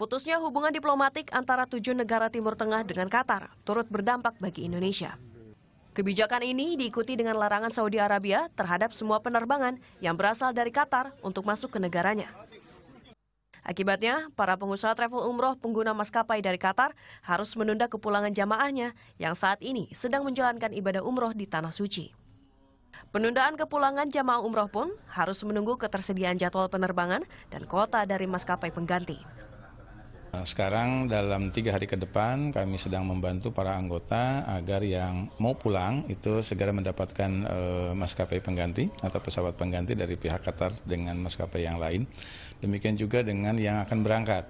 Putusnya hubungan diplomatik antara tujuh negara Timur Tengah dengan Qatar turut berdampak bagi Indonesia. Kebijakan ini diikuti dengan larangan Saudi Arabia terhadap semua penerbangan yang berasal dari Qatar untuk masuk ke negaranya. Akibatnya, para pengusaha travel umroh pengguna maskapai dari Qatar harus menunda kepulangan jamaahnya yang saat ini sedang menjalankan ibadah umroh di Tanah Suci. Penundaan kepulangan jamaah umroh pun harus menunggu ketersediaan jadwal penerbangan dan kuota dari maskapai pengganti. Nah, sekarang dalam tiga hari ke depan kami sedang membantu para anggota agar yang mau pulang itu segera mendapatkan e, maskapai pengganti atau pesawat pengganti dari pihak Qatar dengan maskapai yang lain. Demikian juga dengan yang akan berangkat.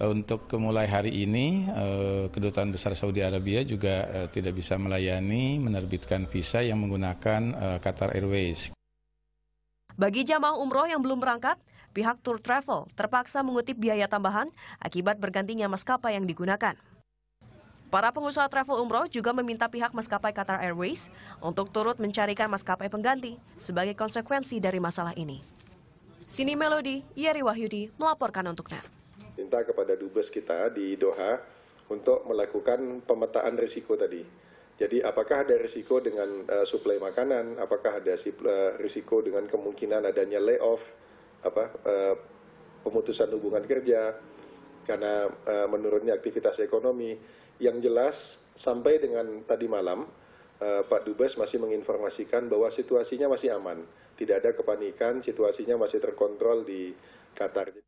Eh, untuk mulai hari ini eh, kedutaan besar Saudi Arabia juga tidak bisa melayani menerbitkan visa yang menggunakan Qatar Airways. Bagi jamaah umroh yang belum berangkat, pihak Tour Travel terpaksa mengutip biaya tambahan akibat bergantinya maskapai yang digunakan. Para pengusaha travel umroh juga meminta pihak maskapai Qatar Airways untuk turut mencarikan maskapai pengganti sebagai konsekuensi dari masalah ini. Sini Melody, Yeri Wahyudi melaporkan untuk NET. Minta kepada dubes kita di Doha untuk melakukan pemetaan risiko tadi. Jadi apakah ada risiko dengan uh, suplai makanan, apakah ada uh, risiko dengan kemungkinan adanya layoff, apa e, pemutusan hubungan kerja karena e, menurunnya aktivitas ekonomi yang jelas sampai dengan tadi malam e, Pak Dubes masih menginformasikan bahwa situasinya masih aman tidak ada kepanikan situasinya masih terkontrol di Qatar